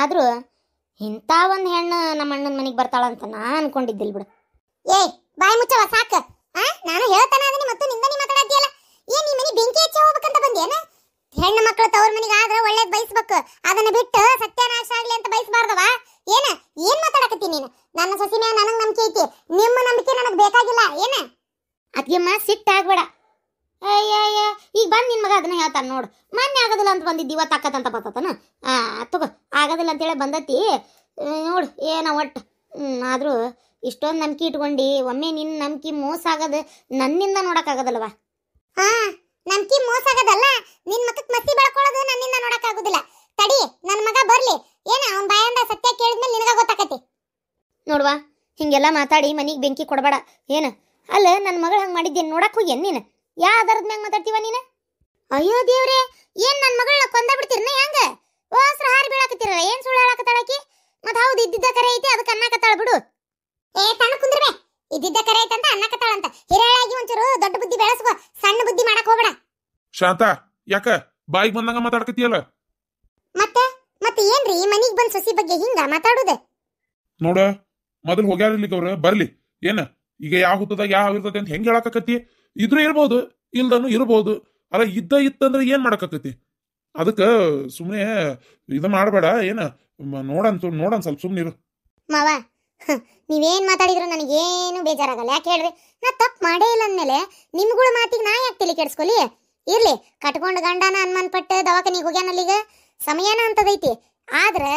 ಆದರೂ ಇಂಥ ಒಂದು ಹೆಣ್ಣು ನಮ್ಮ ಅಣ್ಣನ ಮನೆಗೆ ಬರ್ತಾಳಂತ ನಾ ಅನ್ಕೊಂಡಿದ್ದಿಲ್ಲ ಬಿಡು ಏ ಬಾಯಿ ಮುಚ್ಚವ ಸಾಕ ನಾನು ಹೇಳ್ತಾನೆ ಅದನ್ನ ಮತ್ತು ನಿಂದ ನಿಮ್ಮ ಮಾತಾಡತಿಯಲ್ಲ ಏ ನಿಮ್ಮ ಮನೆ ಬೆಂಕಿ ಹಚ್ಚಿ ಹೋಗ್ಬೇಕಂತ ಬಂದೇನ ಹೆಣ್ಣು ಮಕ್ಕಳು ತವ್ರ ಮನೆಗೆ ಆದ್ರೆ ಒಳ್ಳೇದು ಬಯಸ್ಬೇಕು ಅದನ್ನ ಬಿಟ್ಟು ಸತ್ಯಾನಾಶ ಆಗ್ಲಿ ಅಂತ ಬಯಸಬಾರ್ದವ ಏನ ಏನ್ ಮಾತಾಡಕತ್ತಿ ನೀನು ನನ್ನ ಸಸಿ ಮೇಲೆ ನನಗೆ ನಂಬಿಕೆ ಐತಿ ನಿಮ್ಮ ನಂಬಿಕೆ ನನಗೆ ಬೇಕಾಗಿಲ್ಲ ಏನ ಅದ್ಗೆಮ್ಮ ಸಿಟ್ಟಾಗ್ಬೇಡ ಅಯ್ಯ ಈಗ ಬಂದು ನಿನ್ನ ಮಗ ಅದನ್ನ ಹೇಳ್ತಾನೆ ನೋಡು ಮೊನ್ನೆ ಆಗೋದಿಲ್ಲ ಅಂತ ಬಂದಿದ್ದು ಇವತ್ತು ಅಕ್ಕತ್ತಂತ ಬರ್ತತನ ತಗೋ ಆಗೋದಿಲ್ಲ ಅಂತೇಳಿ ಬಂದತಿ ನೋಡು ಏನ ಒಟ್ಟು ಆದರೂ ಇಷ್ಟೊಂದು ನಂಬಿಕೆ ಇಟ್ಕೊಂಡು ಒಮ್ಮೆ ನಿನ್ನ ನಂಬಿಕೆ ಮೋಸ ಆಗೋದು ನನ್ನಿಂದ ಆಗದಲ್ವಾ ಹಾಂ ನಂಬಿಕೆ ಮೋಸ ಆಗದಲ್ಲ ನಿನ್ನ ಮಕ್ಕಕ್ಕೆ ಮಸಿ ಬೆಳ್ಕೊಳ್ಳೋದು ನನ್ನಿಂದ ನೋಡೋಕ್ಕಾಗೋದಿಲ್ಲ ತಡಿ ನನ್ನ ಮಗ ಬರಲಿ ಏನ ಅವ್ನ ಬಾಯಂದ ಸತ್ಯ ಕೇಳಿದ್ಮೇಲೆ ನಿನಗ ಗೊತ್ತಾಕತಿ ನೋಡ್ವಾ ಹಿಂಗೆಲ್ಲ ಮಾತಾಡಿ ಮನೆಗೆ ಬೆಂಕಿ ಕೊಡಬೇಡ ಏನು ಅಲ್ಲ ನನ್ನ ಮಗಳು ಹಂಗೆ ಮಾಡಿದ್ದೇನು ನೋಡಕ್ಕೆ ಹೋಗ್ಯನ್ ನೀನು ಯಾ ಆಧಾರದ ಮ್ಯಾಗ ಮಾತಾಡ್ತೀವ ನೀನು ಅಯ್ಯೋ ದೇವ್ರೆ ಏನ್ ನನ್ನ ಮಗಳನ್ನ ಕೊಂದ ಬಿಡ್ತಿರ್ನ ಹೆಂಗ ಓಸ್ರ ಹಾರಿ ಬೀಳಾಕತ್ತಿರಲ್ಲ ಏನ್ ಸುಳ್ಳು ಹೇಳಾಕತ್ತಾಳಕಿ ಮತ್ ಹೌದು ಇದ್ದಿದ್ದ ಕರೆ ಐತಿ ಅದಕ್ಕೆ ಕತ್ತಾಳ ಬಿಡು ಏ ತಣ್ಣ ಕುಂದ್ರಬೇ ಇದ್ದಿದ್ದ ಕರೆ ಐತಂತ ಕತ್ತಾಳ ಅಂತ ಹಿರಿಯಳಾಗಿ ಒಂಚೂರು ದೊಡ್ಡ ಬುದ್ಧಿ ಬೆಳೆಸ್ಕೋ ಸಣ್ಣ ಬುದ್ಧಿ ಮಾಡಕ್ ಹೋಗ್ಬೇಡ ಶಾಂತ ಯಾಕ ಬಾಯಿಗೆ ಬಂದಂಗ ಮಾತಾಡಕತ್ತಿಯಲ್ಲ ಮತ್ತೆ ಮತ್ತೆ ಏನ್ರಿ ಮನಿಗ್ ಬಂದ್ ಸಸಿ ಬಗ್ಗೆ ಹಿಂಗ ಮಾತಾಡುದ ನೋಡ ಮೊದಲು ಹೋಗ್ಯಾರ ಇಲ್ಲಿಗೆ ಅವ್ರ ಬರ್ಲಿ ಏನ ಈಗ ಯಾವ ಹುತ್ತದಾಗ ಯಾವ ಇರ್ತದೆ ಅಂತ ಹೆಂಗ್ ಹೇಳಾಕತ್ತಿ ಇದ್ರೂ ಇರ್ಬೋದು ಇಲ್ದನು ಇರಬಹುದು ಅಲ್ಲ ಇದ್ದ ಇತ್ತಂದ್ರೆ ಏನ್ ಅದಕ್ಕೆ ಅದಕ್ಕ ಸುಮ್ಮನೆ ಇದು ಮಾಡಬೇಡ ಏನ ನೋಡನ್ ನೋಡನ್ ಸ್ವಲ್ಪ ಸುಮ್ಮನಿರು ಮಾವ ನೀವೇನ್ ಮಾತಾಡಿದ್ರು ನನಗೇನು ಬೇಜಾರಾಗಲ್ಲ ಯಾಕೆ ಹೇಳ್ರಿ ನಾ ತಪ್ಪು ಮಾಡೇ ಇಲ್ಲ ಅಂದಮೇಲೆ ನಿಮ್ಗಳ ಮಾತಿಗೆ ನಾ ಯಾಕೆ ತಲೆ ಕೆಡಿಸ್ಕೊಲಿ ಇರ್ಲಿ ಕಟ್ಕೊಂಡು ಗಂಡನ ಅನ್ಮನ್ಪಟ್ಟು ದವಾಖಾನಿಗೆ ಹೋಗ್ಯಾನಲ್ಲಿಗ ಸಮಯನ ಅಂತದೈತಿ ಆದ್ರೆ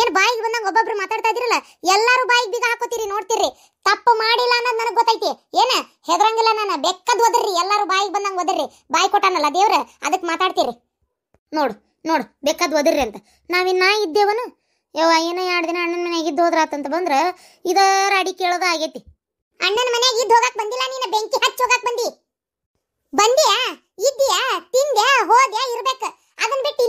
ಏನ್ ಬಾಯಿಗೆ ಬಂದಂಗ ಒಬ್ಬೊಬ್ರು ಮಾತಾಡ್ತಾ ಇದಿರಲ್ಲ ಎಲ್ಲಾರು ಬಾಯಿಗೆ ಬೀಗ ಹಾಕೋತೀರಿ ನೋಡ್ತೀರಿ ತಪ್ಪು ಮಾಡಿಲ್ಲ ಅನ್ನೋದು ನನಗೆ ಗೊತ್ತೈತಿ ಏನ ಹೆದರಂಗಿಲ್ಲ ನಾನು ಬೆಕ್ಕದ್ ಒದರ್ರಿ ಎಲ್ಲಾರು ಬಾಯಿಗೆ ಬಂದಂಗ ಒದರ್ರಿ ಬಾಯಿ ಕೊಟ್ಟಾನಲ್ಲ ದೇವ್ರ ಅದಕ್ಕೆ ಮಾತಾಡ್ತೀರಿ ನೋಡು ನೋಡು ಬೆಕ್ಕದ್ ಒದರ್ರಿ ಅಂತ ನಾವಿನ್ನಾ ಇದ್ದೇವನು ಯವ್ವ ಏನೋ ಎರಡು ದಿನ ಅಣ್ಣನ ಮನೆಗೆ ಇದ್ದು ಹೋದ್ರಾತಂತ ಬಂದ್ರ ಇದರ ಅಡಿ ಕೇಳೋದ ಆಗೈತಿ ಅಣ್ಣನ ಮನೆಗೆ ಇದ್ದು ಹೋಗಕ್ ಬಂದಿಲ್ಲ ನೀನು ಬೆಂಕಿ ಹಚ್ಚ ಹೋಗಕ್ ಬಂದಿ ಬಂದಿಯಾ ಇದ್ದೀಯಾ ತಿಂದ್ಯಾ ಹೋದ್ಯಾ ಇರ್ಬೇಕು ಅದನ್ನ ಬಿಟ್ಟು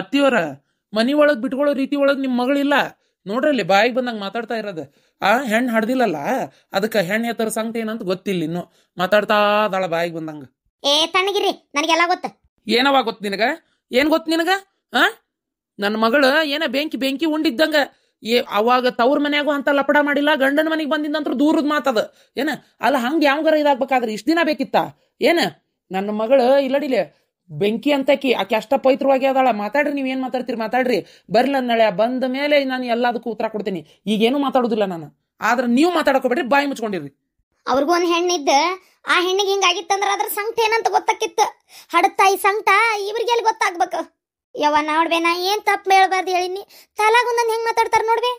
ಅತ್ತಿಯವರ ಮನಿ ಒಳಗ್ ಬಿಟ್ಕೊಳ್ಳೋ ರೀತಿ ಒಳಗೆ ನಿಮ್ಮ ಮಗಳಿಲ್ಲ ನೋಡ್ರಲ್ಲಿ ಬಾಯಿಗೆ ಬಂದಂಗ ಮಾತಾಡ್ತಾ ಇರೋದು ಆ ಹೆಣ್ಣು ಹಡ್ದಿಲ್ಲಲ್ಲ ಅದಕ್ಕೆ ಹೆಣ್ಣು ಎತ್ತರ ಸಂಗತಿ ಏನಂತ ಗೊತ್ತಿಲ್ಲ ಇನ್ನು ಮಾತಾಡ್ತಾ ಅದಾಳ ಬಾಯಿಗೆ ಬಂದಂಗ ಏ ತಣ್ಣಗಿರಿ ನನಗೆಲ್ಲ ಗೊತ್ತ ಏನವ ಗೊತ್ತು ನಿನಗ ಏನು ಗೊತ್ತು ನಿನಗ ಆ ನನ್ನ ಮಗಳು ಏನ ಬೆಂಕಿ ಬೆಂಕಿ ಉಂಡಿದ್ದಂಗ ಏ ಅವಾಗ ತವ್ರ ಮನ್ಯಾಗೂ ಅಂತ ಲಪಡ ಮಾಡಿಲ್ಲ ಗಂಡನ ಮನೆಗೆ ಬಂದಿಂದಂತೂ ದೂರದ ಮಾತದ ಏನ ಅಲ್ಲ ಹಂಗೆ ಯಾವಂಗಾರ ಇದಾಗ್ಬೇಕಾದ್ರೆ ಇಷ್ಟು ದಿನ ಬೇಕಿತ್ತ ಏನ ನನ್ನ ಮಗಳು ಇಲ್ಲಡಿಲೆ ಬೆಂಕಿ ಅಂತಕಿ ಆಕೆ ಅಷ್ಟ ಪೈತ್ರವಾಗಿ ಅದಾಳ ಮಾತಾಡ್ರಿ ನೀವೇನು ಮಾತಾಡ್ತೀರಿ ಮಾತಾಡ್ರಿ ಬರ್ಲ ನಳೆ ಬಂದ ಮೇಲೆ ನಾನು ಎಲ್ಲದಕ್ಕೂ ಉತ್ತರ ಕೊಡ್ತೀನಿ ಈಗೇನು ಮಾತಾಡುದಿಲ್ಲ ನಾನು ಆದ್ರೆ ನೀವು ಮಾತಾಡಕೋಬೇಡ್ರಿ ಬಾಯಿ ಮುಚ್ಕೊಂಡಿರಿ ಅವ್ರಿಗೂ ಒಂದು ಹೆಣ್ಣಿದ್ದ ಆ ಹೆಣ್ಣಿಗೆ ಹಿಂಗಾಗಿತ್ತಂದ್ರ ಅದ್ರ ಸಂಕಟ ಏನಂತ ಗೊತ್ತಾಕಿತ್ತು ತಾಯಿ ಸಂಕಟ ಇವ್ರಿಗೆ ಎಲ್ಲಿ ಗೊತ್ತಾಗ್ಬೇಕು ಯವ ನೋಡ್ಬೇನಾ ನಾ ಏನು ತಪ್ಪು ಹೇಳ್ಬಾರ್ದು ಹೇಳಿನಿ ತಲಾಗ ನನ್ ಹೆಂಗ್ ಮಾತಾಡ್ತಾರ ನೋಡ್ಬೇ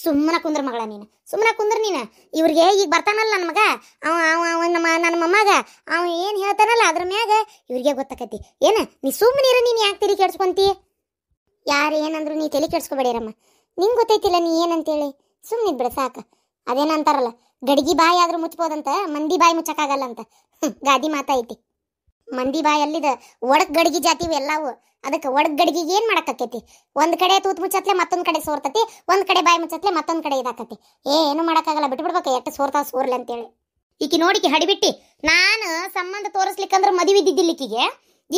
ಸುಮ್ಮನೆ ಕುಂದ್ರ ಮಗಳ ನೀನು ಸುಮ್ಮನೆ ಕುಂದ್ರ ನೀನು ಇವ್ರಿಗೆ ಈಗ ಬರ್ತಾನಲ್ಲ ನನ್ನ ಮಗ ಅವ ಅವ ನಮ್ಮ ನನ್ನ ಮೊಮ್ಮಗ ಅವ ಏನು ಹೇಳ್ತಾನಲ್ಲ ಅದ್ರ ಮ್ಯಾಗ ಇವ್ರಿಗೆ ಗೊತ್ತಾಕತಿ ಏನ ನೀ ಸುಮ್ಮನೆ ಇರ ನೀನು ಯಾಕೆ ತಿರಿ ಕೆಡ್ಸ್ಕೊಂತಿ ಯಾರು ಏನಂದ್ರು ನೀ ತಲೆ ಕೆಡ್ಸ್ಕೊಬೇಡಿರಮ್ಮ ನಿಂಗೆ ಗೊತ್ತೈತಿಲ್ಲ ನೀ ಏನಂತೇಳಿ ಸುಮ್ಮನೆ ಬಿಡ ಸಾಕು ಅದೇನಂತಾರಲ್ಲ ಗಡಿಗೆ ಬಾಯಿ ಆದ್ರೂ ಮುಚ್ಬೋದಂತ ಮಂದಿ ಬಾಯಿ ಮುಚ್ಚಕ್ಕಾಗಲ್ಲ ಅಂತ ಗಾದಿ ಮಾತೈತಿ ಮಂದಿ ಬಾಯಲ್ಲಿದ ಒಡಕ್ ಗಡಿಗೆ ಜಾತಿ ಎಲ್ಲವು ಅದಕ್ಕೆ ಒಡಕ್ ಏನ್ ಏನು ಮಾಡಕ್ಕಾಕೈತಿ ಒಂದ್ ಕಡೆ ತೂತ್ ಮುಚ್ಚತ್ಲೆ ಮತ್ತೊಂದು ಕಡೆ ಸೋರ್ತತಿ ಒಂದ್ ಕಡೆ ಬಾಯಿ ಮುಚ್ಚತ್ಲೆ ಮತ್ತೊಂದು ಕಡೆ ಇದಾಕತಿ ಏನು ಮಾಡೋಕ್ಕಾಗಲ್ಲ ಬಿಟ್ಬಿಡ್ಬೇಕು ಎಷ್ಟು ಸೋರ್ತಾವ ಸೋರ್ಲಿ ಅಂತೇಳಿ ಈಕಿ ನೋಡಿಕೆ ಹಡಿಬಿಟ್ಟಿ ನಾನು ಸಂಬಂಧ ತೋರಿಸ್ಲಿಕ್ಕಂದ್ರೆ ಮದುವೆ ಇದ್ದಿದ್ದಿಲ್ಲ ಈಕಿಗೆ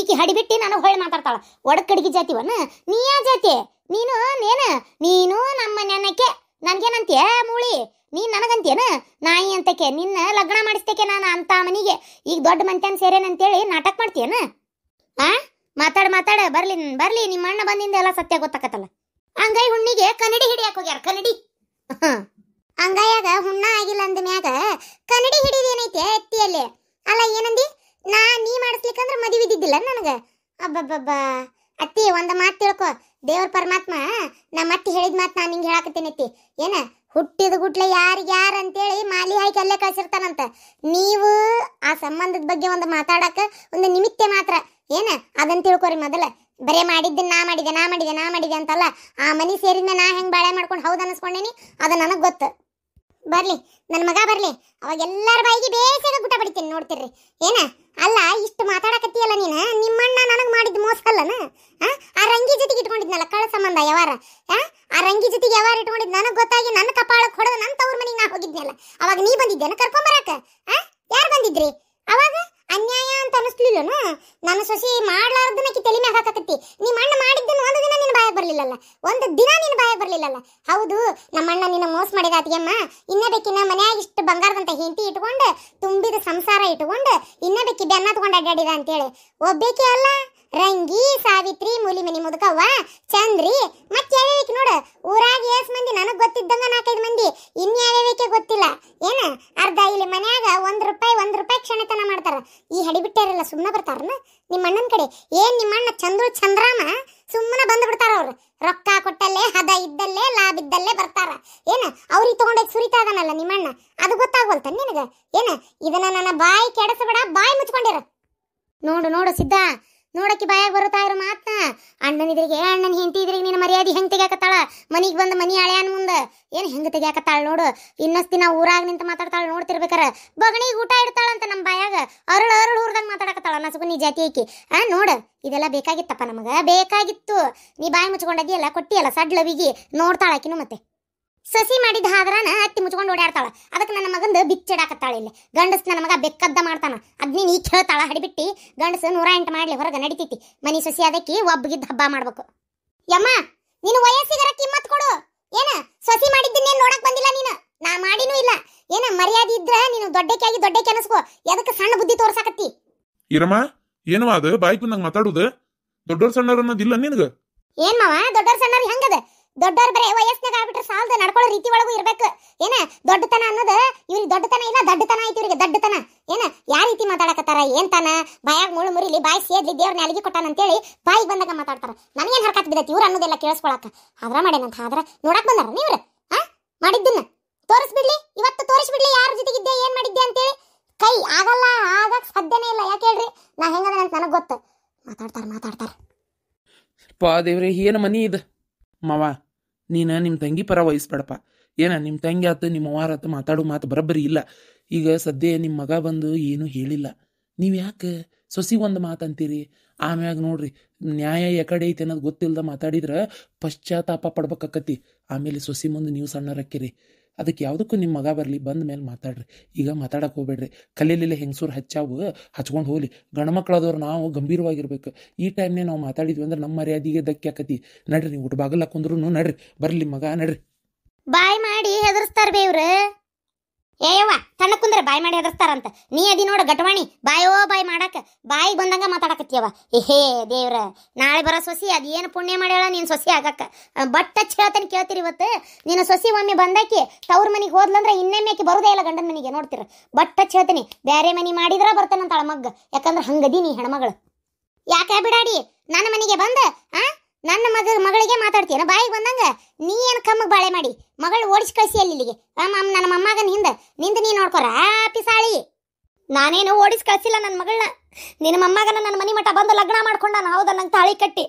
ಈಕಿ ಹಡಿಬಿಟ್ಟಿ ನಾನು ಹೊಳೆ ಮಾತಾಡ್ತಾಳ ಒಡಕ್ ಕಡಿಗೆ ಜಾತಿವನ ನೀ ಜಾತಿ ನೀನು ನೇನ ನೀನು ನಮ್ಮ ನೆನಕೆ ನನಗೇನಂತೀಯ ಮೂಳಿ ನೀನು ನನಗಂತೇನ ನಾಯಿ ಅಂತಕ್ಕೆ ನಿನ್ನ ಲಗ್ನ ಮಾಡಿಸ್ತೇಕೆ ನಾನು ಅಂತ ಮನಿಗೆ ಈಗ ದೊಡ್ಡ ಮಂತ್ಯನ್ ಸೇರೇನ ಅಂತೇಳಿ ನಾಟಕ ಮಾಡ್ತೀಯನ ಆ ಮಾತಾಡ ಮಾತಾಡ ಬರ್ಲಿ ಬರ್ಲಿ ನಿಮ್ಮ ಅಣ್ಣ ಬಂದಿಂದ ಎಲ್ಲ ಸತ್ಯ ಗೊತ್ತಾಕತ್ತಲ್ಲ ಅಂಗೈ ಹುಣ್ಣಿಗೆ ಕನ್ನಡಿ ಹಿಡಿಯಾಕ ಹೋಗ್ಯಾರ ಕನ್ನಡಿ ಅಂಗೈಯಾಗ ಹುಣ್ಣ ಆಗಿಲ್ಲ ಅಂದ ಮ್ಯಾಗ ಕನ್ನಡಿ ಹಿಡಿದೇನೈತಿ ಎತ್ತಿಯಲ್ಲಿ ಅಲ್ಲ ಏನಂದಿ ನಾ ನೀ ಮಾಡಿಸ್ಲಿಕ್ಕಂದ್ರ ಮದುವೆ ಇದ್ದಿದ್ದಿಲ್ಲ ನನಗೆ ಅಬ್ಬಬ್ಬಬ್ಬ ಅತ್ತಿ ಒಂದು ಮಾತು ತಿಳ್ಕೊ ದೇವ್ರ ಪರಮಾತ್ಮ ನಮ್ಮ ಅತ್ತಿ ಹೇಳಿದ ಮಾತು ನಾನು ನಿಂಗೆ ಹೇಳಾಕತ್ತೇನೈತಿ ಏನ ಹುಟ್ಟಿದ ಗುಟ್ಲೆ ಯಾರು ಯಾರು ಅಂತೇಳಿ ಮಾಲಿ ಹಾಕಿ ಅಲ್ಲೇ ಕಳ್ಸಿರ್ತಾನಂತ ನೀವು ಆ ಸಂಬಂಧದ ಬಗ್ಗೆ ಒಂದು ಮಾತಾಡಕ ಒಂದು ನಿಮಿತ್ತ ಮಾತ್ರ ಏನ ಅದನ್ನ ತಿಳ್ಕೊರಿ ಮೊದಲ ಬರೇ ಮಾಡಿದ್ದನ್ನ ನಾ ಮಾಡಿದೆ ನಾ ಮಾಡಿದೆ ನಾ ಮಾಡಿದೆ ಅಂತಲ್ಲ ಆ ಮನೆ ಸೇರಿದ್ಮೇಲೆ ನಾ ಹೆಂಗೆ ಬಾಳೆ ಮಾಡ್ಕೊಂಡು ಹೌದು ಅನ್ನಿಸ್ಕೊಂಡೇನಿ ಅದು ನನಗೆ ಗೊತ್ತು ಬರ್ಲಿ ನನ್ನ ಮಗ ಬರ್ಲಿ ಅವಾಗ ಎಲ್ಲರ ಬಾಯಿಗೆ ಬೇಸಿಗೆ ಗುಟ ಬಡಿತೀನಿ ನೋಡ್ತಿರ್ರಿ ಏನ ಅಲ್ಲ ಇಷ್ಟು ಮಾತಾಡಕತ್ತೀಯಲ್ಲ ನೀನು ನಿಮ್ಮಣ್ಣ ನನಗೆ ಮಾಡಿದ ಮೋಸ ಅಲ್ಲನ ಆ ರಂಗಿ ಜೊತೆಗೆ ಇಟ್ಕೊಂಡಿದ್ನಲ್ಲ ಕಳ ಸಂಬಂಧ ಯಾವಾರ ಆ ರಂಗಿ ಜೊತೆಗೆ ಯಾವಾರ ಇಟ್ಕೊಂಡಿದ್ ನನಗೆ ಗೊತ್ತಾಗಿ ನನ್ನ ಕಪಾಳಕ್ಕೆ ಹೊಡೆದ ನನ್ನ ತವ್ರ ಮನೆಗೆ ನಾ ಹೋಗಿದ್ನಲ್ಲ ಅವಾಗ ನೀ ಬಂದಿದ್ದೇನ ಕರ್ಕೊಂಬರಕ ಯಾರು ಬಂದಿದ್ರಿ ಅವಾಗ ಅನ್ಯಾಯ ಅಂತ ಅನಿಸ್ಲಿಲ್ಲನು ನನ್ನ ಸೊಸಿ ಮಾಡ್ಲಾರ್ದನಕ್ಕೆ ತಲೆ ಮ್ಯಾಗ ಹಾಕಕತ್ತಿ ನಿಮ್ಮ ಅಣ್ಣ ಮಾಡಿದ್ದನ್ನು ಒಂದು ದಿನ ನಿನ್ನ ಬಾಯಾಗ ಬರಲಿಲ್ಲಲ್ಲ ಒಂದು ದಿನ ನಿನ್ನ ಬಾಯಾಗ ಬರಲಿಲ್ಲಲ್ಲ ಹೌದು ನಮ್ಮ ಅಣ್ಣ ನಿನ್ನ ಮೋಸ ಮಾಡಿದ ಅತಿಯಮ್ಮ ಇನ್ನ ಬೇಕಿನ ಮನ್ಯಾಗ ಇಷ್ಟು ಬಂಗಾರದಂತ ಹೆಂಡತಿ ಇಟ್ಕೊಂಡು ತುಂಬಿದ ಸಂಸಾರ ಇಟ್ಕೊಂಡು ಇನ್ನ ಬೇಕಿ ಬೆನ್ನ ತಗೊಂಡು ಅಡ್ಡಾಡಿದ ಅಂತೇಳಿ ಒಬ್ಬೇಕಿ ಅಲ್ಲ ರಂಗಿ ಸಾವಿತ್ರಿ ಮೂಲಿಮನಿ ಮುದುಕವ್ವ ಚಂದ್ರಿ ಮತ್ತೆ ಯಾವ್ಯಾವಕ್ಕೆ ನೋಡ ಊರಾಗ ಏಸ್ ಮಂದಿ ನನಗೆ ಗೊತ್ತಿದ್ದಂಗ ನಾಲ್ಕೈದು ಮಂದಿ ಇನ್ಯಾವ್ಯಾವಕ್ಕೆ ಗೊತ್ತಿಲ್ಲ ಏನ ಅರ್ಧ ಇಲ್ಲಿ ಮನ್ಯಾಗ ಒಂದ್ ರೂಪಾಯಿ ಒಂದ್ ರೂಪಾಯಿ ಕ್ಷಣತನ ಮಾಡ್ತಾರ ಈ ಹಡಿಬಿಟ್ಟಾರಲ್ಲ ಸುಮ್ಮನೆ ಬರ್ತಾರನ ನಿಮ್ಮ ಅಣ್ಣನ ಕಡೆ ಏನ್ ನಿಮ್ಮ ಅಣ್ಣ ಚಂದ್ರು ಚಂದ್ರಾಮ ಸುಮ್ಮನೆ ಬಂದು ಬಿಡ್ತಾರ ಅವ್ರು ರೊಕ್ಕ ಕೊಟ್ಟಲ್ಲೇ ಹದ ಇದ್ದಲ್ಲೇ ಲಾಭ ಇದ್ದಲ್ಲೇ ಬರ್ತಾರ ಏನ ಅವ್ರಿಗೆ ತಗೊಂಡೋಗಿ ಸುರಿತಾ ಅದನಲ್ಲ ನಿಮ್ಮಣ್ಣ ಅದು ಗೊತ್ತಾಗೋಲ್ತ ನಿನಗ ಏನ ಇದನ್ನ ನನ್ನ ಬಾಯಿ ಕೆಡಸಬೇಡ ಬಾಯಿ ಮುಚ್ಕೊಂಡಿರ ನೋಡು ನೋಡು ಸಿದ್ಧ ನೋಡಕ್ಕೆ ಬಾಯಾಗ ಬರುತ್ತಾ ಇರೋ ಮಾತನ್ನ ಅಣ್ಣನ ಇದ್ರಿಗೆ ಅಣ್ಣನ ಹೆಂಡತಿ ಇದ್ರಿಗೆ ನೀನು ಮರ್ಯಾದೆ ಹೆಂಗೆ ತೆಗ್ಯಾಕತ್ತಾಳ ಮನಿಗೆ ಬಂದು ಮನಿ ಅಳೆಯನ್ ಮುಂದೆ ಏನು ಹೆಂಗೆ ತೆಗ್ಯಾಕತ್ತಾಳ ನೋಡು ಇನ್ನಷ್ಟು ದಿನ ಊರಾಗ ನಿಂತು ಮಾತಾಡ್ತಾಳ ನೋಡ್ತಿರ್ಬೇಕಾರ ಬಗಣಿಗೆ ಊಟ ಇಡ್ತಾಳಂತ ನಮ್ಮ ಬಾಯಾಗ ಅರಳು ಅರಳು ಹುರ್ದಂಗೆ ಮಾತಾಡಕತ್ತಾಳ ನಸುಕು ನೀ ಜಾತಿ ಐಕಿ ಆ ನೋಡು ಇದೆಲ್ಲ ಬೇಕಾಗಿತ್ತಪ್ಪ ನಮಗ ಬೇಕಾಗಿತ್ತು ನೀ ಬಾಯಿ ಮುಚ್ಕೊಂಡದಿಯಲ್ಲ ಕೊಟ್ಟಿಯಲ್ಲ ಬಿಗಿ ನೋಡ್ತಾಳಾಕಿನೂ ಮತ್ತೆ ಸಸಿ ಮಾಡಿದ ಹಾದ್ರನ ಹತ್ತಿ ಮುಚ್ಕೊಂಡು ಓಡಾಡ್ತಾಳ ಅದಕ್ಕೆ ನನ್ನ ಮಗಂದು ಬಿಚ್ಚಿಡಾಕತ್ತಾಳ ಇಲ್ಲಿ ಗಂಡಸ್ ನನ್ನ ಮಗ ಬೆಕ್ಕದ್ದ ಮಾಡ್ತಾನ ಅದ್ನೇ ನೀ ಕೇಳ್ತಾಳ ಹಡಿಬಿಟ್ಟು ಗಂಡಸು ನೂರ ಎಂಟು ಮಾಡ್ಲಿ ಹೊರಗೆ ನಡಿತೈತಿ ಮನಿ ಸಸಿ ಅದಕ್ಕೆ ಒಬ್ಬಗಿದ್ದ ಹಬ್ಬ ಮಾಡ್ಬೇಕು ಯಮ್ಮ ನೀನು ವಯಸ್ಸಿಗರ ಕಿಮ್ಮತ್ ಕೊಡು ಏನ ಸಸಿ ಮಾಡಿದ್ದನ್ನೇನು ನೋಡಕ್ ಬಂದಿಲ್ಲ ನೀನು ನಾ ಮಾಡಿನೂ ಇಲ್ಲ ಏನ ಮರ್ಯಾದೆ ಇದ್ರ ನೀನು ದೊಡ್ಡಕ್ಕಾಗಿ ದೊಡ್ಡಕ್ಕೆ ಅನಸ್ಕೋ ಎದಕ್ಕೆ ಸಣ್ಣ ಬುದ್ಧಿ ತೋರ್ಸಾಕತ್ತಿ ಇರಮ್ಮ ಏನವ ಅದು ಬಾಯಿ ಬಂದಂಗ ಮಾತಾಡುದು ದೊಡ್ಡೋರ್ ಸಣ್ಣರ ಅನ್ನೋದಿಲ್ಲ ನಿನಗ ಏನ್ ಮಾವ ದೊಡ್ಡೋರ್ ಸಣ್ಣವ್ರ ಹೆಂಗದ ದೊಡ್ಡವ್ರ ಬರೇ ವಯಸ್ಸಿನಾಗ ಆಗ್ಬಿಟ್ರೆ ಸಾಲದ ನಡ್ಕೊಳ್ಳೋ ರೀತಿ ಒಳಗೂ ಇರ್ಬೇಕು ಏನ ದೊಡ್ಡತನ ಅನ್ನೋದು ಇವ್ರಿಗೆ ದೊಡ್ಡತನ ಇಲ್ಲ ದೊಡ್ಡತನ ಐತಿ ಇವ್ರಿಗೆ ದೊಡ್ಡತನ ಏನ ಯಾವ ರೀತಿ ಮಾತಾಡಕತ್ತಾರ ಏನ್ ಬಾಯಾಗ ಮುಳು ಮುರಿಲಿ ಬಾಯಿ ಸೇದ್ಲಿ ದೇವ್ರನ್ನ ಅಲಿಗೆ ಕೊಟ್ಟಾನ ಅಂತೇಳಿ ಬಾಯಿಗೆ ಬಂದಾಗ ಮಾತಾಡ್ತಾರ ನನಗೇನು ಹರ್ಕತ್ ಬಿದ್ದೈತಿ ಇವ್ರು ಅನ್ನೋದೆಲ್ಲ ಕೇಳಿಸ್ಕೊಳಕ ಆದ್ರ ಮಾಡೇನಂತ ಆದ್ರ ನೋಡಕ್ ಬಂದಾರ ನೀವ್ರ ಆ ಮಾಡಿದ್ದನ್ನ ತೋರಿಸ್ಬಿಡ್ಲಿ ಇವತ್ತು ತೋರಿಸ್ಬಿಡ್ಲಿ ಯಾರ ಜೊತೆಗಿದ್ದೆ ಏನ್ ಮಾಡಿದ್ದೆ ಅಂತೇಳಿ ಕೈ ಆಗಲ್ಲ ಆಗಕ್ ಸಾಧ್ಯನೇ ಇಲ್ಲ ಯಾಕೆ ಹೇಳ್ರಿ ನಾ ಹೆಂಗದ ಅಂತ ನನಗೆ ಗೊತ್ತು ಮಾತಾಡ್ತಾರ ಮಾತಾಡ್ತಾರ ಪಾ ದೇವ್ರಿ ಏನು ಮನಿ ಇದು ಮಾವ ನೀನು ನಿಮ್ಮ ತಂಗಿ ಪರ ವಹಿಸ್ಬೇಡಪ್ಪ ಏನ ನಿಮ್ಮ ತಂಗಿ ಆತ ನಿಮ್ಮ ಅವ್ವಾರ ಆತು ಮಾತಾಡೋ ಮಾತು ಬರಬ್ಬರಿ ಇಲ್ಲ ಈಗ ಸದ್ಯ ನಿಮ್ಮ ಮಗ ಬಂದು ಏನೂ ಹೇಳಿಲ್ಲ ನೀವು ಯಾಕೆ ಸೊಸಿ ಮಾತಂತೀರಿ ಆಮ್ಯಾಗ ನೋಡ್ರಿ ನ್ಯಾಯ ಎಕಡೆ ಐತಿ ಅನ್ನೋದು ಗೊತ್ತಿಲ್ಲದ ಮಾತಾಡಿದ್ರೆ ಪಶ್ಚಾತ್ತಾಪ ಪಡ್ಬೇಕಾಕತಿ ಆಮೇಲೆ ಸೊಸಿ ಮುಂದೆ ನೀವು ಸಣ್ಣರಕ್ಕಿರಿ ಅದಕ್ಕೆ ಯಾವುದಕ್ಕೂ ನಿಮ್ಮ ಮಗ ಬರಲಿ ಬಂದ ಮೇಲೆ ಮಾತಾಡ್ರಿ ಈಗ ಮಾತಾಡಕ್ಕೆ ಹೋಗ್ಬೇಡ್ರಿ ಕಲೀಲಿಲ್ಲ ಹೆಂಗಸೂರು ಹಚ್ಚಾವು ಹಚ್ಕೊಂಡು ಹೋಗ್ಲಿ ಮಕ್ಳದವ್ರು ನಾವು ಗಂಭೀರವಾಗಿರ್ಬೇಕು ಈ ಟೈಮ್ನೇ ನಾವು ಮಾತಾಡಿದ್ವಿ ಅಂದ್ರೆ ನಮ್ಮ ಮರ್ಯಾದೆಗೆ ಧಕ್ಕೆ ಆಕತಿ ನಡ್ರಿ ನೀವು ಊಟ ಬಾಗಲ್ಲ ಕುಂದ್ರು ನಡ್ರಿ ಬರಲಿ ಮಗ ನಡ್ರಿ ಬಾಯ್ ಮಾಡಿ ಹೆದರ್ಸ್ತಾರ ಬೇವ್ರ ಏಯವ್ವ ತಣ್ಣ ಕುಂದ್ರೆ ಬಾಯಿ ಮಾಡಿ ಹೆದರ್ತಾರಂತ ನೀ ಅದಿ ನೋಡು ಗಟವಾಣಿ ಬಾಯೋ ಬಾಯಿ ಮಾಡಾಕ ಬಾಯಿ ಬಂದಂಗ ಮಾತಾಡಕತ್ತೀವ ಏಹೇ ದೇವ್ರ ನಾಳೆ ಬರೋ ಸೊಸಿ ಅದು ಏನು ಪುಣ್ಯ ಮಾಡ್ಯಾಳ ನೀನ್ ಸೊಸಿ ಆಗಕ್ಕ ಬಟ್ ಟಚ್ ಹೇಳ್ತಾನೆ ಕೇಳ್ತೀರಿ ಇವತ್ತು ನೀನು ಸೊಸಿ ಒಮ್ಮೆ ಬಂದಾಕಿ ತವ್ರ ಮನಿಗೆ ಹೋದ್ಲಂದ್ರೆ ಇನ್ನೊಮ್ಮೆ ಆಕಿ ಬರುದೇ ಇಲ್ಲ ಗಂಡನ ಮನಿಗೆ ನೋಡ್ತಿರ ಬಟ್ ಟಚ್ ಹೇಳ್ತೀನಿ ಬೇರೆ ಮನೆ ಮಾಡಿದ್ರ ಬರ್ತಾನಂತಾಳ ಮಗ್ಗ ಯಾಕಂದ್ರೆ ಹಂಗದಿ ನೀ ಹೆಣ್ಮಗಳು ಯಾಕೆ ಬಿಡಾಡಿ ನನ್ನ ಮನೆಗೆ ಬಂದು ಆ ನನ್ನ ಮಗ ಮಗಳಿಗೆ ಮಾತಾಡ್ತೀಯನ ಬಾಯಿಗೆ ಬಂದಂಗೆ ನೀ ಏನು ಕಮ್ಮಗೆ ಬಾಳೆ ಮಾಡಿ ಮಗಳು ಓಡಿಸಿ ಕಳಿಸಿ ಅಲ್ಲಿಗೆ ಅಮ್ಮ ನನ್ನ ಮೊಮ್ಮಗನ ಹಿಂದೆ ನಿಂದ ನೀ ನೋಡ್ಕೊರಾ ಆ ಪಿಸಾಳಿ ನಾನೇನು ಓಡಿಸಿ ಕಳಿಸಿಲ್ಲ ನನ್ನ ಮಗಳನ್ನ ನಿನ್ನ ಮೊಮ್ಮಗನ ನನ್ನ ಮನೆ ಮಠ ಬಂದು ಲಗ್ನ ಮಾಡ್ಕೊಂಡು ನಾನು ಹೌದಾ ನಂಗೆ ತಾಳಿ ಕಟ್ಟಿ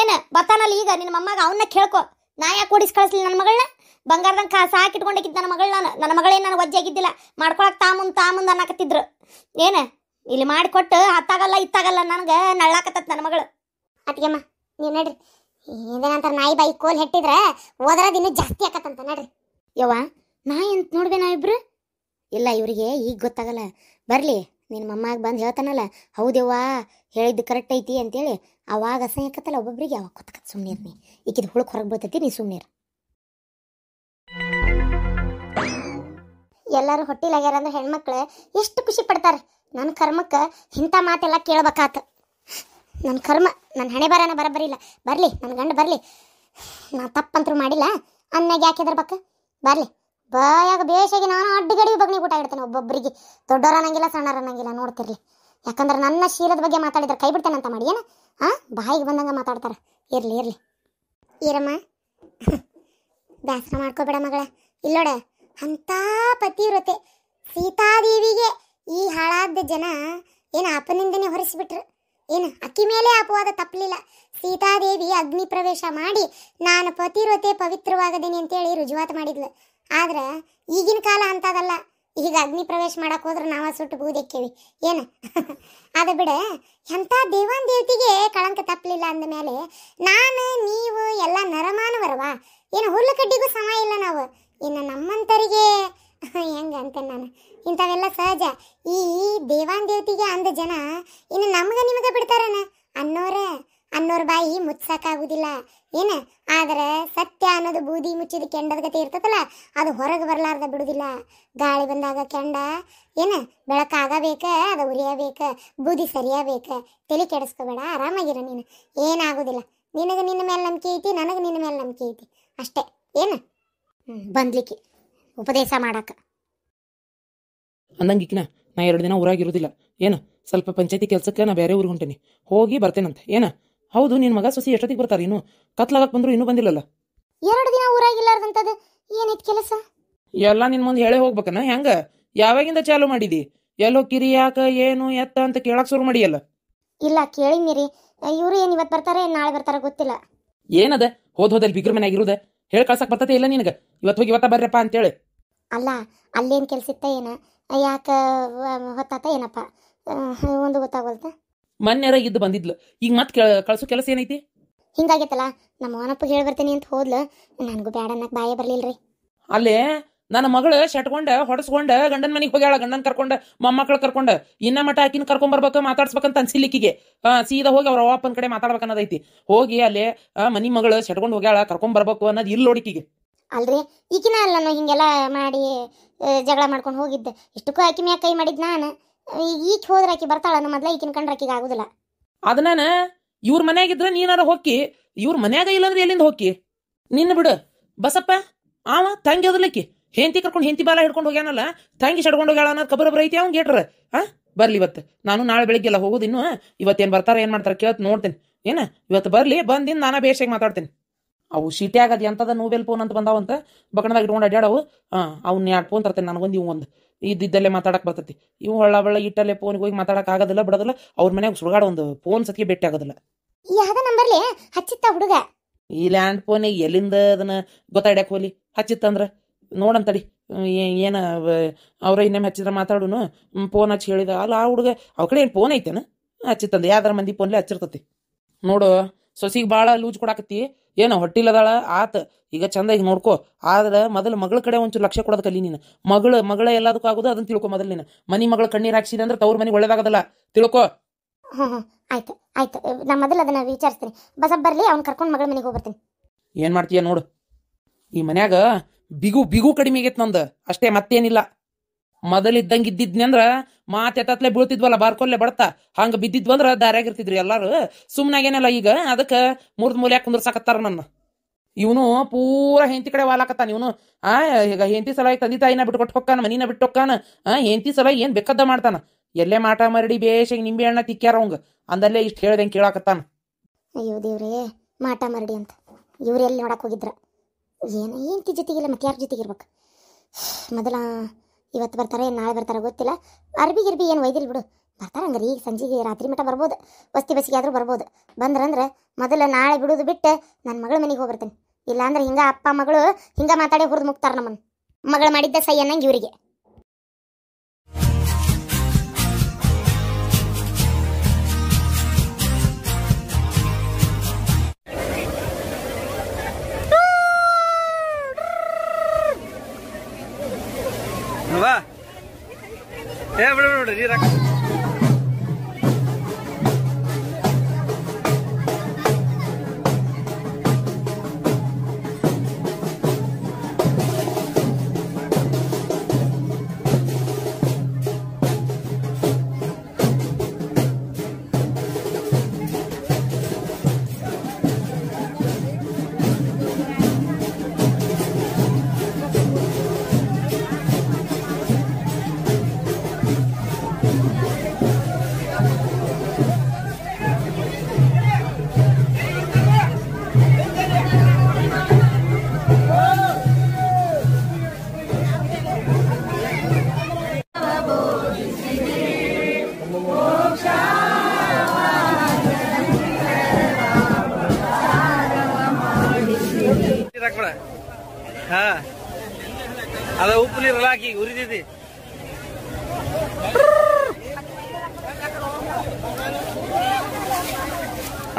ಏನು ಬರ್ತಾನಲ್ಲಿ ಈಗ ನಿನ್ನ ಮೊಮ್ಮಗ ಅವನ್ನ ಕೇಳ್ಕೊ ನಾ ಯಾಕೆ ಓಡಿಸಿ ಕಳಿಸ್ಲಿ ನನ್ನ ಮಗಳನ್ನ ಬಂಗಾರದಂಗೆ ಕಾ ಸಾಕಿಟ್ಕೊಂಡಿದ್ದ ನನ್ನ ಮಗಳು ನಾನು ನನ್ನ ಮಗಳೇನು ನಾನು ಒಜ್ಜಾಗಿದ್ದಿಲ್ಲ ಮಾಡ್ಕೊಳಕ್ಕೆ ತಾಮುಂದು ತಾಮುಂದು ಅನ್ನಕತ್ತಿದ್ರು ಏನು ಇಲ್ಲಿ ಮಾಡಿಕೊಟ್ಟು ಹತ್ತಾಗಲ್ಲ ಇತ್ತಾಗಲ್ಲ ನನಗೆ ನಳ್ಳಾಕತ್ತತ್ ನನ್ನ ಮಗಳು ಅಮ್ಮ ನೀವು ನಡ್ರಿ ಏನಂತಾರ ನಾಯಿ ಬಾಯಿ ಕೋಲ್ ಹೆಟ್ಟಿದ್ರ ಓದ್ರದ್ ಇನ್ನೂ ಜಾಸ್ತಿ ಆಕತ್ತಂತ ನೋಡ್ರಿ ಯವ್ವ ನಾಯಿ ಅಂತ ನೋಡ್ಬೇ ನಾವಿಬ್ರು ಇಲ್ಲ ಇವರಿಗೆ ಈಗ ಗೊತ್ತಾಗಲ್ಲ ಬರಲಿ ನಿನ್ನ ಮಮ್ಮಾಗ ಬಂದು ಹೇಳ್ತಾನಲ್ಲ ಹೌದವ್ವ ಹೇಳಿದ್ದು ಕರೆಕ್ಟ್ ಐತಿ ಅಂತೇಳಿ ಅವಾಗ ಅಸಹ್ಯ ಒಬ್ಬೊಬ್ಬರಿಗೆ ಒಬ್ಬೊಬ್ರಿಗೆ ಯಾವಾಗ ಸುಮ್ಮನಿರ್ ನೀ ಈಕಿದ ಹುಳಕ್ಕೆ ಹೊರಗೆ ಬರ್ತೈತಿ ನೀ ಸುಮ್ಮನಿರ್ ಎಲ್ಲರೂ ಹೊಟ್ಟಿಲಾಗ್ಯಾರ ಅಂದ್ರೆ ಹೆಣ್ಮಕ್ಳು ಎಷ್ಟು ಖುಷಿ ಪಡ್ತಾರೆ ನನ್ನ ಕರ್ಮಕ್ಕೆ ಇಂಥ ಮಾತೆಲ್ಲ ಕೇಳ್ಬೇಕಾತು ನನ್ನ ಕರ್ಮ ನನ್ನ ಹಣೆ ಬರನ ಬರೀಲ್ಲ ಬರಲಿ ನನ್ನ ಗಂಡ ಬರಲಿ ನಾ ತಪ್ಪಂತರೂ ಮಾಡಿಲ್ಲ ಅನ್ನಾಗ ಯಾಕೆ ಬಕ್ಕ ಬರಲಿ ಬಾಯಾಗ ಬೇಷಾಗಿ ನಾನು ಅಡ್ಡಗಡಿ ಬಗ್ನಿ ಊಟ ಇಡ್ತೇನೆ ಒಬ್ಬೊಬ್ಬರಿಗೆ ದೊಡ್ಡವ್ರ ಅನ್ನಂಗಿಲ್ಲ ಸಣ್ಣರ ಅನ್ನಂಗಿಲ್ಲ ನೋಡ್ತಿರ್ಲಿ ಯಾಕಂದ್ರೆ ನನ್ನ ಶೀಲದ ಬಗ್ಗೆ ಮಾತಾಡಿದ್ರೆ ಕೈ ಬಿಡ್ತೇನೆ ಅಂತ ಮಾಡಿ ಏನ ಹಾಂ ಬಾಯಿಗೆ ಬಂದಂಗೆ ಮಾತಾಡ್ತಾರೆ ಇರಲಿ ಇರಲಿ ಇರಮ್ಮ ದಾಸರ ಮಾಡ್ಕೋಬೇಡ ಮಗಳ ಇಲ್ಲೋಡ ಅಂಥ ಇರುತ್ತೆ ಸೀತಾದೇವಿಗೆ ಈ ಹಾಳಾದ ಜನ ಏನು ಅಪನಿಂದನೇ ಹೊರಿಸಿಬಿಟ್ರು ಏನು ಅಕ್ಕಿ ಮೇಲೆ ಅಪವಾದ ತಪ್ಪಲಿಲ್ಲ ಸೀತಾದೇವಿ ಅಗ್ನಿ ಪ್ರವೇಶ ಮಾಡಿ ನಾನು ಪತಿವ್ರತೆ ಪವಿತ್ರವಾಗದೇನೆ ಅಂತೇಳಿ ರುಜುವಾತು ಮಾಡಿದ್ಲು ಆದ್ರೆ ಈಗಿನ ಕಾಲ ಅಂತದಲ್ಲ ಈಗ ಅಗ್ನಿ ಪ್ರವೇಶ ಮಾಡಕ್ಕೆ ಹೋದ್ರೆ ನಾವು ಸುಟ್ಟು ಬೂದಿಕ್ಕೇವಿ ಏನು ಅದು ಬಿಡ ಎಂಥ ದೇವಾನ್ ದೇವತೆಗೆ ಕಳಂಕ ತಪ್ಪಲಿಲ್ಲ ಅಂದ ಮೇಲೆ ನಾನು ನೀವು ಎಲ್ಲ ನರಮಾನವರವಾ ಏನು ಹುಲ್ಲು ಕಡ್ಡಿಗೂ ಇಲ್ಲ ನಾವು ಇನ್ನು ನಮ್ಮಂತರಿಗೆ ಹೆಂಗೆ ಅಂತ ನಾನು ಇಂಥವೆಲ್ಲ ಸಹಜ ಈ ದೇವಾನ್ ದೇವತೆಗೆ ಅಂದ ಜನ ಇನ್ನು ನಮ್ಗೆ ನಿಮಗೆ ಬಿಡ್ತಾರನ ಅನ್ನೋರ ಅನ್ನೋರ ಬಾಯಿ ಮುಚ್ಚಕ್ಕಾಗುದಿಲ್ಲ ಏನ ಆದ್ರೆ ಸತ್ಯ ಅನ್ನೋದು ಬೂದಿ ಮುಚ್ಚಿದ ಕೆಂಡದ ಗತಿ ಇರ್ತದಲ್ಲ ಅದು ಹೊರಗೆ ಬರಲಾರ್ದ ಬಿಡುದಿಲ್ಲ ಗಾಳಿ ಬಂದಾಗ ಕೆಂಡ ಏನ ಬೆಳಕಾಗಬೇಕ ಅದು ಉರಿಯಬೇಕ ಬೂದಿ ಸರಿಯಬೇಕ ತಲೆ ಕೆಡಿಸ್ಕೋಬೇಡ ಆರಾಮಾಗಿರ ನೀನು ಏನಾಗೋದಿಲ್ಲ ನಿನಗೆ ನಿನ್ನ ಮೇಲೆ ನಂಬಿಕೆ ಐತಿ ನನಗೆ ನಿನ್ನ ಮೇಲೆ ನಂಬಿಕೆ ಐತಿ ಅಷ್ಟೇ ಏನು ಬಂದ್ಲಿಕ್ಕೆ ಉಪದೇಶ ಮಾಡಕ್ಕೆ ಅಂದಂಗಿಕ್ಕಿನ ನಾ ಎರಡು ದಿನ ಊರಾಗಿರೋದಿಲ್ಲ ಏನು ಸ್ವಲ್ಪ ಪಂಚಾಯತಿ ಕೆಲಸಕ್ಕೆ ನಾ ಬೇರೆ ಊರಿಗೆ ಹೊಂಟೇನಿ ಹೋಗಿ ಬರ್ತೇನಂತ ಏನ ಹೌದು ನಿನ್ನ ಮಗ ಸೊಸಿ ಎಷ್ಟೊತ್ತಿಗೆ ಬರ್ತಾರೆ ಇನ್ನು ಕತ್ಲಾಗಕ್ ಬಂದ್ರು ಇನ್ನೂ ಬಂದಿಲ್ಲಲ್ಲ ಎರಡು ದಿನ ಊರಾಗಿಲ್ಲಾರ್ದಂತದ ಏನಿತ್ ಕೆಲಸ ಎಲ್ಲ ನಿನ್ ಮುಂದೆ ಹೇಳೇ ಹೋಗ್ಬೇಕನ್ನ ಹೆಂಗ ಯಾವಾಗಿಂದ ಚಾಲು ಮಾಡಿದಿ ಎಲ್ಲೋ ಕಿರಿ ಏನು ಎತ್ತ ಅಂತ ಕೇಳಕ್ ಶುರು ಮಾಡಿಯಲ್ಲ ಇಲ್ಲ ಕೇಳಿನಿ ರೀ ಇವ್ರು ಏನ್ ಇವತ್ ಬರ್ತಾರೆ ನಾಳೆ ಬರ್ತಾರ ಗೊತ್ತಿಲ್ಲ ಏನದ ಹೋದ್ ಹೋದಲ್ಲಿ ಬಿಗ್ರ ಮನೆಯಾಗಿರುದ ಹೇಳ್ ಕಳ್ಸಕ್ ಬರ್ತದೆ ಇಲ್ಲ ನಿನಗ ಇವತ್ತು ಹೋಗಿ ಇವತ್ತ ಬರ್ರಪ್ಪ ಅಂತೇಳಿ ಅಲ್ಲ ಅಲ್ಲೇನ್ ಕೆಲ್ಸಿತ್ತ ಏನ ಯಾಕೆ ಹೊತ್ತಾತ ಏನಪ್ಪ ಒಂದು ಗೊತ್ತಾಗಲ್ತ ಮೊನ್ನೆರ ಇದ್ದು ಬಂದಿದ್ಲು ಈಗ ಮತ್ ಕಳ್ಸೋ ಕೆಲಸ ಏನೈತಿ ಹಿಂಗಾಗೈತಲ್ಲ ನಮ್ಮ ಅವನಪ್ಪಗೆ ಹೇಳಿ ಬರ್ತೀನಿ ಅಂತ ಹೋದ್ಲು ನನಗೂ ಬೇಡ ಅನ್ನಕ್ ಬಾಯೇ ಬರಲಿಲ್ಲ ಅಲ್ಲೇ ನನ್ನ ಮಗಳು ಶಟ್ಕೊಂಡ ಹೊಡೆಸ್ಕೊಂಡ ಗಂಡನ ಮನೆಗೆ ಹೋಗ್ಯಾಳ ಗಂಡನ ಕರ್ಕೊಂಡ ಮೊಮ್ಮಕ್ಕಳು ಕರ್ಕೊಂಡ ಇನ್ನ ಮಠ ಆಕಿನ ಬರ್ಬೇಕು ಮಾತಾಡ್ಸ್ಬೇಕಂತ ಅನ್ಸಿಲಿಕ್ಕಿಗೆ ಸೀದಾ ಹೋಗಿ ಅವ್ರ ಅಪ್ಪನ ಕಡೆ ಮಾತಾಡ್ಬೇಕನ್ನೋದೈತಿ ಹೋಗಿ ಅಲ್ಲಿ ಮನಿ ಮಗಳು ಶಟ್ಕೊಂಡ್ ಹೋಗ್ಯಾಳ ಕರ್ಕೊಂಡ್ ಬರ್ಬೇಕು ಅನ್ನೋದು ಇಲ್ಲಿ ನೋಡಿಕಿಗೆ ಅಲ್ರಿ ಈಕಿನ ಅಲ್ಲ ನಾನು ಹಿಂಗೆಲ್ಲ ಮಾಡಿ ಜಗಳ ಮಾಡ್ಕೊಂಡು ಹೋಗಿದ್ದೆ ಇಷ್ಟಕ್ಕೂ ಆಕಿ ಮ್ಯಾಗ ಕೈ ಮಾಡಿದ್ ನಾನು ಈಗ ಹೋದ್ರೆ ಆಕಿ ಬರ್ತಾಳ ನಮ್ಮ ಮೊದ್ಲ ಈಕಿನ ಕಂಡ್ರೆ ಆಕಿಗೆ ಆಗುದಿಲ್ಲ ಅದನ್ನ ಇವ್ರ ಮನೆಯಾಗಿದ್ರೆ ನೀನಾರ ಹೋಗಿ ಇವ್ರ ಮನ್ಯಾಗ ಇಲ್ಲಂದ್ರೆ ಎಲ್ಲಿಂದ ಹೋಗಿ ನಿನ್ನ ಬಿಡು ಬಸಪ್ಪ ಆವ ತಂಗಿ ಹೋದ್ಲಿಕ್ಕಿ ಹೆಂತಿ ಕರ್ಕೊಂಡು ಹೆಂತಿ ಬಾಲ ಹಿಡ್ಕೊಂಡು ಹೋಗ್ಯಾನಲ್ಲ ತಂಗಿ ಸಡ್ಕೊಂಡು ಹೋಗ್ಯಾಳ ಅನ್ನೋದು ಕಬರ ಬರೈತಿ ಅವ್ನ್ ಗೇಟ್ರ ಹಾ ಬರ್ಲಿ ಇವತ್ತು ನಾನು ನಾಳೆ ಬೆಳಿಗ್ಗೆ ಎಲ್ಲ ಹೋಗೋದು ಇನ್ನು ಇವತ್ತೇನು ಬರ್ತಾರ ಏನು ಮಾಡ್ತಾರೆ ಕೇಳ್ತು ನೋಡ್ತೇನೆ ಏನ ಇವತ್ತು ಬರಲಿ ಬಂದಿಂದ ನಾನು ಬೇಷಾಗಿ ಮಾತಾಡ್ತೇನೆ ಅವು ಶೀಟ್ಯಾಗ ಅದು ಎಂತದ ನೋವೆಲ್ ಫೋನ್ ಅಂತ ಬಂದಾವಂತ ಬಕಣದಾಗ ಇಟ್ಕೊಂಡು ಅಡ್ಡಾಡವು ಹಾಂ ಅವ್ನ ಎರಡು ಫೋನ್ ತರ್ತೇನೆ ನನಗೊಂದು ಇವು ಒಂದು ಇದ್ದಿದ್ದಲ್ಲೇ ಮಾತಾಡಕ್ ಬರ್ತೈತಿ ಇವು ಹೊಳ್ಳ ಬಳ್ಳ ಇಟ್ಟಲ್ಲೇ ಫೋನ್ ಹೋಗಿ ಮಾತಾಡಕ್ಕೆ ಆಗೋದಿಲ್ಲ ಬಿಡೋದಿಲ್ಲ ಅವ್ರ ಮನೆಯಾಗ ಸುಳಗಾಡ ಒಂದು ಫೋನ್ ಸತ್ಗೆ ಭೇಟಿ ಆಗೋದಿಲ್ಲ ಯಾವ ನಂಬರ್ಲಿ ಹುಡುಗ ಈ ಲ್ಯಾಂಡ್ ಫೋನ್ ಎಲ್ಲಿಂದ ಅದನ್ನ ಗೊತ್ತಾಡ್ಯಾಕ ಹೋಲಿ ಹಚ್ಚಿತ್ತಂದ್ರೆ ನೋಡಂತಡಿ ಏನು ಅವ್ರ ಇನ್ನೊಮ್ಮೆ ಹಚ್ಚಿದ್ರೆ ಮಾತಾಡುನು ಫೋನ್ ಹಚ್ಚಿ ಹೇಳಿದ ಅಲ್ಲ ಆ ಹುಡುಗ ಅವ್ರ ಕಡೆ ಏನು ಫೋನ್ ಐತೇನು ಹಚ್ಚಿತ್ತಂದ ಯಾವ್ದಾರ ಮಂದಿ ಫೋನ್ಲೆ ಹಚ್ಚಿರ್ತತಿ ನೋಡು ಸೊಸಿಗೆ ಭಾಳ ಲೂಜ್ ಕೊಡಾಕತ್ತಿ ಏನು ಹೊಟ್ಟಿಲ್ಲದಾಳ ಆತ ಈಗ ಚಂದ ಈಗ ನೋಡ್ಕೋ ಆದ್ರೆ ಮೊದಲು ಮಗಳ ಕಡೆ ಒಂಚೂರು ಲಕ್ಷ ಕೊಡೋದು ಕಲಿ ನೀನು ಮಗಳು ಮಗಳ ಎಲ್ಲದಕ್ಕೂ ಆಗೋದು ಅದನ್ನ ತಿಳ್ಕೊ ಮೊದಲು ನೀನು ಮನಿ ಮಗಳ ಕಣ್ಣೀರು ಹಾಕ್ಸಿದೆ ಅಂದ್ರೆ ತವ್ರ ಮನಿ ಒಳ್ಳೇದಾಗದಲ್ಲ ತಿಳ್ಕೊ ಆಯ್ತು ಆಯ್ತು ನಾ ಮೊದಲ ಅದನ್ನ ವಿಚಾರಿಸ್ತೀನಿ ಬಸ ಬರ್ಲಿ ಅವ್ನು ಕರ್ಕೊಂಡು ಮಗಳ ಮನೆಗೆ ಹೋಗ್ಬರ್ತೀನಿ ಏನು ಮಾಡ್ತೀಯ ನೋಡು ಈ ಮನ್ಯಾಗ ಬಿಗು ಬಿಗು ಕಡಿಮೆ ಆಗೈತೆ ನಂದು ಅಷ್ಟೇ ಮತ್ತೇನಿಲ್ಲ ಮೊದಲಿದ್ದಂಗೆ ಇದ್ದಿದ್ನಂದ್ರ ಮಾತೆತ್ತತ್ಲೆ ಬೀಳ್ತಿದ್ವಲ್ಲ ಬಾರ್ಕೊಲ್ಲೇ ಬಡತ ಹಂಗ ಬಿದ್ದಿದ್ವಂದ್ರ ಇರ್ತಿದ್ರಿ ಎಲ್ಲಾರು ಸುಮ್ನಾಗೇನಲ್ಲ ಈಗ ಅದಕ್ಕೆ ಮುರ್ದ ಕುಂದ್ರ ಸಾಕತ್ತಾರ ನನ್ನ ಇವನು ಪೂರ ಹೆಂತಿ ಕಡೆ ವಾಲಾಕತ್ತಾನ ಇವನು ಆ ಈಗ ಹೆಂತಿ ಸಲ ತಂದೆ ತಾಯಿನ ಕೊಟ್ಟು ಹೊಕ್ಕಾನ ಮನಿನ ಬಿಟ್ಟು ಹೊಕ್ಕಾನ ಆ ಹೆಂತಿ ಸಲ ಏನು ಬೇಕದ್ದ ಮಾಡ್ತಾನ ಎಲ್ಲೇ ಮಾಟ ಮರಡಿ ಬೇಷಾಗಿ ನಿಂಬೆ ಹಣ್ಣ ತಿಕ್ಕ್ಯಾರ ಅವಂಗ ಅಂದಲ್ಲೇ ಇಷ್ಟು ಹೇಳ್ದಂಗೆ ಕೇಳಾಕತ್ತಾನ ಅಯ್ಯೋ ದೇವ್ರೇ ಮಾಟ ಮರಡಿ ಅಂತ ಇವ್ರು ಎಲ್ಲಿ ಹೋಗಿದ್ರ ಜೊತೆಗಿಲ್ಲ ಮತ್ತೆ ಯಾರ ಜೊತೆಗಿರ್ಬೇಕು ಮೊದಲ ಇವತ್ತು ಬರ್ತಾರೆ ನಾಳೆ ಬರ್ತಾರೆ ಗೊತ್ತಿಲ್ಲ ಅರ್ಬಿ ಗಿರ್ಬಿ ಏನು ಒಯ್ದಿಲ್ಲ ಬಿಡು ಬರ್ತಾರೆ ಹಂಗಾರೆ ಸಂಜೆಗೆ ರಾತ್ರಿ ಮಠ ಬರ್ಬೋದು ವಸ್ತಿ ಬಸ್ಸಿಗೆ ಆದರೂ ಬರ್ಬೋದು ಬಂದ್ರಂದ್ರೆ ಮೊದಲು ನಾಳೆ ಬಿಡೋದು ಬಿಟ್ಟು ನನ್ನ ಮಗಳ ಮನೆಗೆ ಹೋಗ್ಬರ್ತೇನೆ ಇಲ್ಲಾಂದ್ರೆ ಹಿಂಗೆ ಅಪ್ಪ ಮಗಳು ಹಿಂಗೆ ಮಾತಾಡಿ ಹುರಿದು ಮುಗ್ತಾರೆ ನಮ್ಮನ್ನು ಮಗಳು ಮಾಡಿದ್ದ ಸೈ ಅನ್ನಂಗೆ ಇವರಿಗೆ no, pero, pero, ಹಾಕಿ ಉರಿದಿದೆ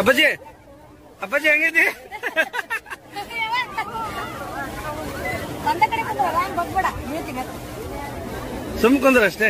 ಅಪ್ಪಾಜಿ ಅಪ್ಪಾಜಿ ಹೆಂಗೈತಿ ಸುಮ್ ಅಷ್ಟೇ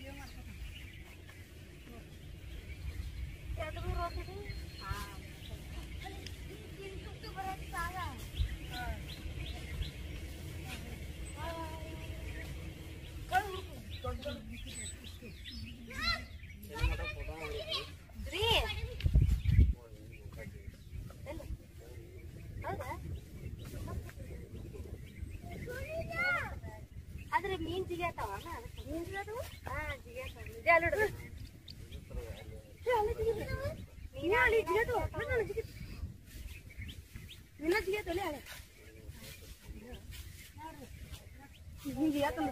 ಆದ್ರೆ ಮೀನ್ ಜಿಗಿಯತಾವ ಮೀನ್ ಜಿಗಿಯತಾವ ಜಿಗಿಯತಾವ ನಿಜ ಅಲ್ಲ 你今天怎么？